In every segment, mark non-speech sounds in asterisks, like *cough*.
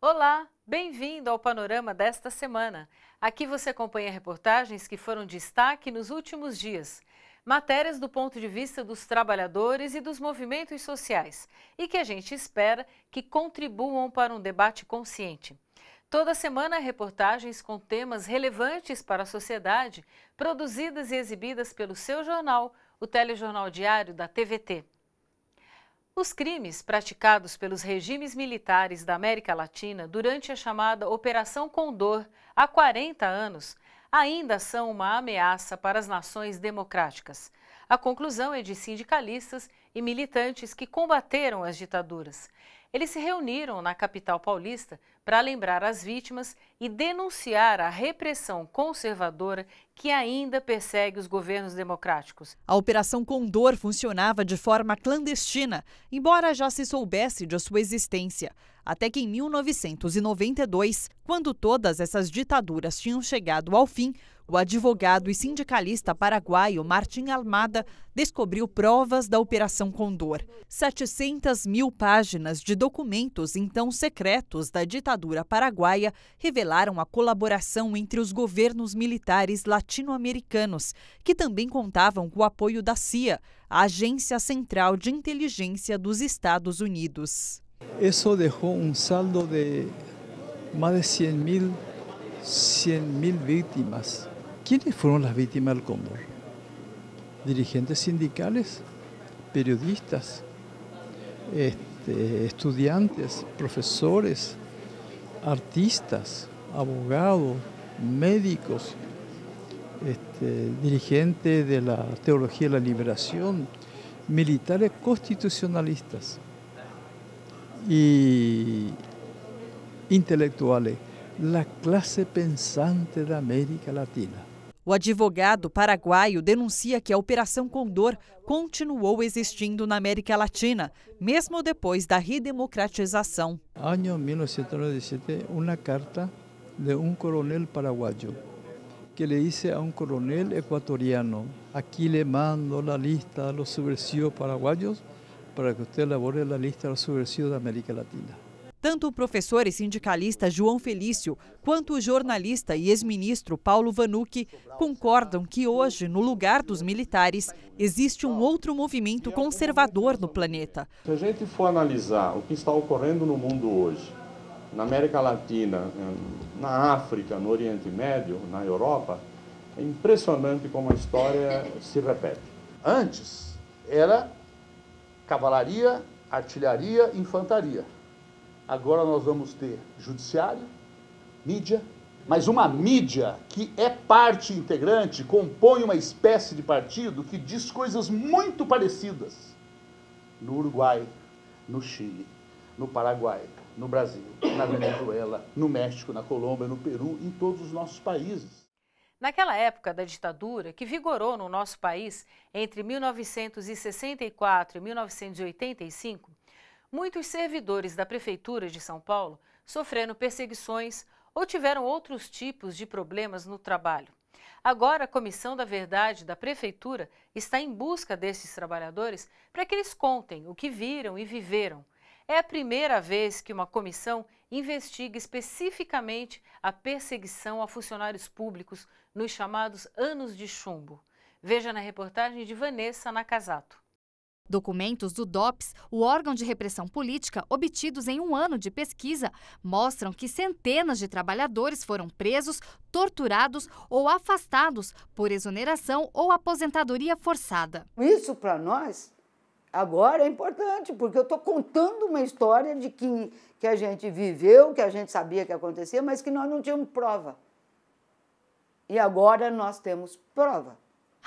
Olá, bem-vindo ao panorama desta semana. Aqui você acompanha reportagens que foram destaque nos últimos dias. Matérias do ponto de vista dos trabalhadores e dos movimentos sociais e que a gente espera que contribuam para um debate consciente. Toda semana, reportagens com temas relevantes para a sociedade, produzidas e exibidas pelo seu jornal, o Telejornal Diário da TVT. Os crimes praticados pelos regimes militares da América Latina durante a chamada Operação Condor há 40 anos ainda são uma ameaça para as nações democráticas. A conclusão é de sindicalistas e militantes que combateram as ditaduras. Eles se reuniram na capital paulista para lembrar as vítimas e denunciar a repressão conservadora que ainda persegue os governos democráticos. A Operação Condor funcionava de forma clandestina, embora já se soubesse de sua existência. Até que em 1992, quando todas essas ditaduras tinham chegado ao fim, o advogado e sindicalista paraguaio Martim Almada descobriu provas da Operação Condor. 700 mil páginas de documentos então secretos da ditadura paraguaia revelaram a colaboração entre os governos militares latino-americanos, que também contavam com o apoio da CIA, a Agência Central de Inteligência dos Estados Unidos. Isso deixou um saldo de mais de 100 mil, 100 mil vítimas. ¿Quiénes fueron las víctimas del cóndor? Dirigentes sindicales, periodistas, este, estudiantes, profesores, artistas, abogados, médicos, este, dirigentes de la teología de la liberación, militares constitucionalistas y intelectuales, la clase pensante de América Latina. O advogado paraguaio denuncia que a Operação Condor continuou existindo na América Latina, mesmo depois da redemocratização. Ano 1997, uma carta de um coronel paraguaio que le disse a um coronel ecuatoriano, aqui le mando a lista dos subversivos paraguaios para que você elabore a lista dos subversivos da América Latina. Tanto o professor e sindicalista João Felício, quanto o jornalista e ex-ministro Paulo Vanucci concordam que hoje, no lugar dos militares, existe um outro movimento conservador no planeta. Se a gente for analisar o que está ocorrendo no mundo hoje, na América Latina, na África, no Oriente Médio, na Europa, é impressionante como a história se repete. Antes era cavalaria, artilharia, infantaria. Agora nós vamos ter judiciário, mídia, mas uma mídia que é parte integrante, compõe uma espécie de partido que diz coisas muito parecidas no Uruguai, no Chile, no Paraguai, no Brasil, na Venezuela, no México, na Colômbia, no Peru, em todos os nossos países. Naquela época da ditadura, que vigorou no nosso país entre 1964 e 1985, muitos servidores da Prefeitura de São Paulo sofreram perseguições ou tiveram outros tipos de problemas no trabalho. Agora, a Comissão da Verdade da Prefeitura está em busca desses trabalhadores para que eles contem o que viram e viveram. É a primeira vez que uma comissão investiga especificamente a perseguição a funcionários públicos nos chamados anos de chumbo. Veja na reportagem de Vanessa Nakazato. Documentos do DOPS, o órgão de repressão política, obtidos em um ano de pesquisa, mostram que centenas de trabalhadores foram presos, torturados ou afastados por exoneração ou aposentadoria forçada. Isso para nós agora é importante, porque eu estou contando uma história de que, que a gente viveu, que a gente sabia que acontecia, mas que nós não tínhamos prova. E agora nós temos prova.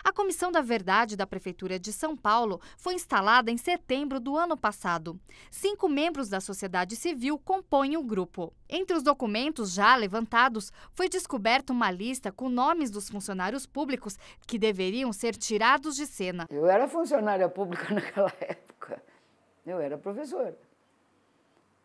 A Comissão da Verdade da Prefeitura de São Paulo foi instalada em setembro do ano passado. Cinco membros da sociedade civil compõem o grupo. Entre os documentos já levantados, foi descoberta uma lista com nomes dos funcionários públicos que deveriam ser tirados de cena. Eu era funcionária pública *laughs* naquela época. Eu era professora.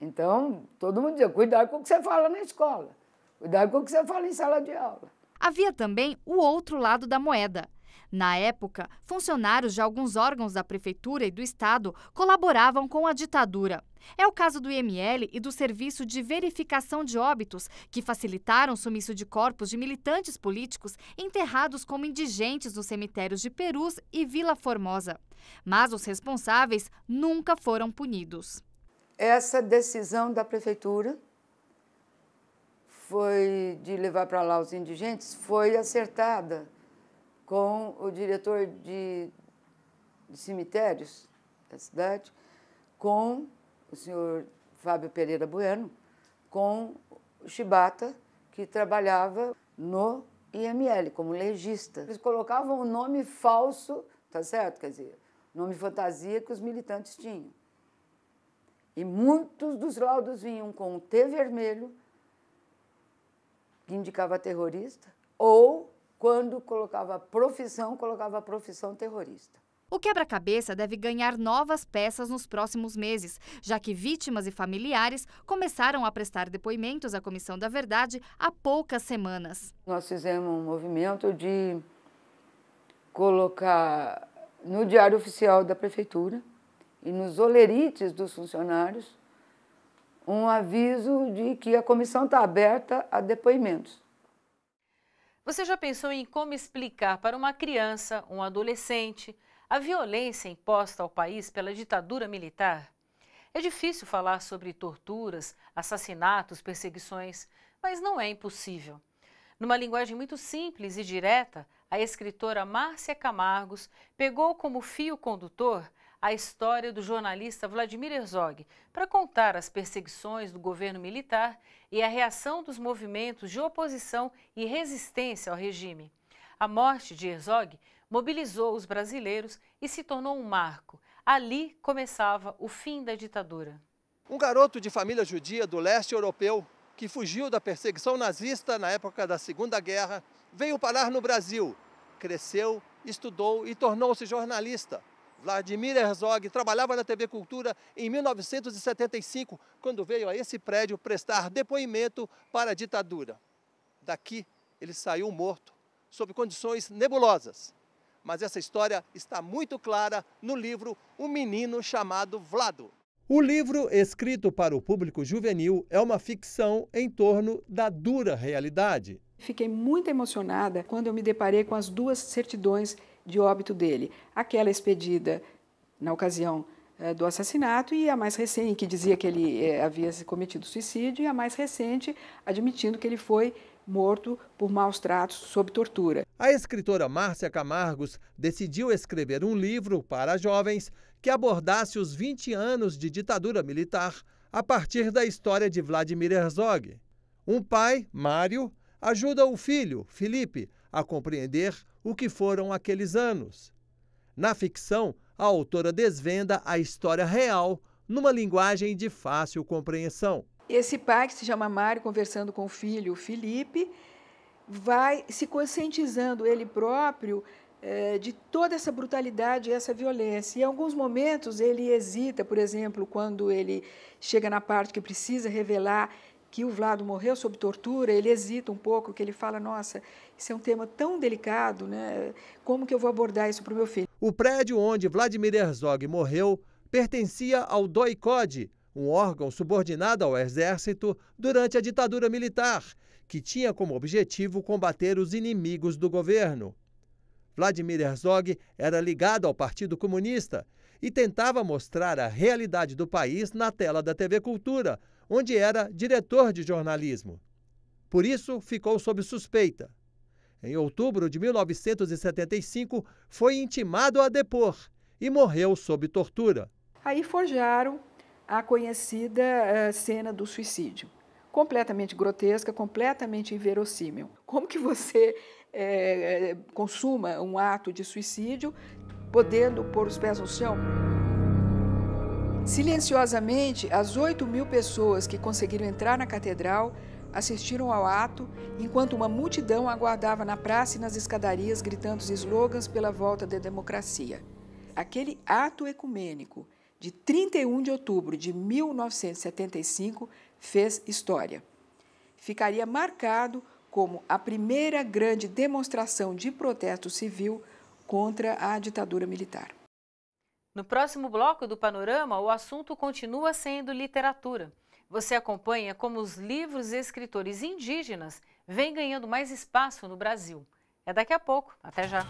Então, todo mundo dizia: cuidado com o que você fala na escola, cuidado com o que você fala em sala de aula. Havia também o outro lado da moeda. Na época, funcionários de alguns órgãos da prefeitura e do estado colaboravam com a ditadura. É o caso do IML e do Serviço de Verificação de Óbitos, que facilitaram o sumiço de corpos de militantes políticos enterrados como indigentes nos cemitérios de Perus e Vila Formosa. Mas os responsáveis nunca foram punidos. Essa decisão da prefeitura foi de levar para lá os indigentes foi acertada com o diretor de, de cemitérios da cidade, com o senhor Fábio Pereira Bueno, com o Chibata, que trabalhava no IML como legista. Eles colocavam o um nome falso, tá certo? Quer dizer, nome fantasia que os militantes tinham. E muitos dos laudos vinham com o T vermelho, que indicava terrorista, ou quando colocava profissão, colocava profissão terrorista. O quebra-cabeça deve ganhar novas peças nos próximos meses, já que vítimas e familiares começaram a prestar depoimentos à Comissão da Verdade há poucas semanas. Nós fizemos um movimento de colocar no Diário Oficial da Prefeitura e nos olerites dos funcionários um aviso de que a comissão está aberta a depoimentos. Você já pensou em como explicar para uma criança, um adolescente, a violência imposta ao país pela ditadura militar? É difícil falar sobre torturas, assassinatos, perseguições, mas não é impossível. Numa linguagem muito simples e direta, a escritora Márcia Camargos pegou como fio condutor a história do jornalista Vladimir Herzog para contar as perseguições do governo militar e a reação dos movimentos de oposição e resistência ao regime. A morte de Herzog mobilizou os brasileiros e se tornou um marco. Ali começava o fim da ditadura. Um garoto de família judia do leste europeu que fugiu da perseguição nazista na época da Segunda Guerra veio parar no Brasil, cresceu, estudou e tornou-se jornalista Vladimir Herzog trabalhava na TV Cultura em 1975, quando veio a esse prédio prestar depoimento para a ditadura. Daqui ele saiu morto, sob condições nebulosas. Mas essa história está muito clara no livro Um Menino Chamado Vlado. O livro, escrito para o público juvenil, é uma ficção em torno da dura realidade Fiquei muito emocionada quando eu me deparei com as duas certidões de óbito dele, aquela expedida na ocasião eh, do assassinato e a mais recente, que dizia que ele eh, havia cometido suicídio, e a mais recente, admitindo que ele foi morto por maus tratos sob tortura. A escritora Márcia Camargos decidiu escrever um livro para jovens que abordasse os 20 anos de ditadura militar a partir da história de Vladimir Herzog. Um pai, Mário, ajuda o filho, Felipe, a compreender o que foram aqueles anos. Na ficção, a autora desvenda a história real numa linguagem de fácil compreensão. Esse pai, que se chama Mário, conversando com o filho, Felipe, vai se conscientizando ele próprio eh, de toda essa brutalidade e essa violência. E, em alguns momentos ele hesita, por exemplo, quando ele chega na parte que precisa revelar que o Vlado morreu sob tortura, ele hesita um pouco, que ele fala, nossa, isso é um tema tão delicado, né? como que eu vou abordar isso para o meu filho? O prédio onde Vladimir Herzog morreu pertencia ao DOICOD, um órgão subordinado ao Exército durante a ditadura militar, que tinha como objetivo combater os inimigos do governo. Vladimir Herzog era ligado ao Partido Comunista e tentava mostrar a realidade do país na tela da TV Cultura, onde era diretor de jornalismo. Por isso, ficou sob suspeita. Em outubro de 1975, foi intimado a depor e morreu sob tortura. Aí forjaram a conhecida eh, cena do suicídio. Completamente grotesca, completamente inverossímil. Como que você é, consuma um ato de suicídio podendo pôr os pés no chão? Silenciosamente, as 8 mil pessoas que conseguiram entrar na catedral assistiram ao ato, enquanto uma multidão aguardava na praça e nas escadarias gritando os slogans pela volta da democracia. Aquele ato ecumênico de 31 de outubro de 1975 fez história. Ficaria marcado como a primeira grande demonstração de protesto civil contra a ditadura militar. No próximo bloco do Panorama, o assunto continua sendo literatura. Você acompanha como os livros e escritores indígenas vêm ganhando mais espaço no Brasil. É daqui a pouco. Até já!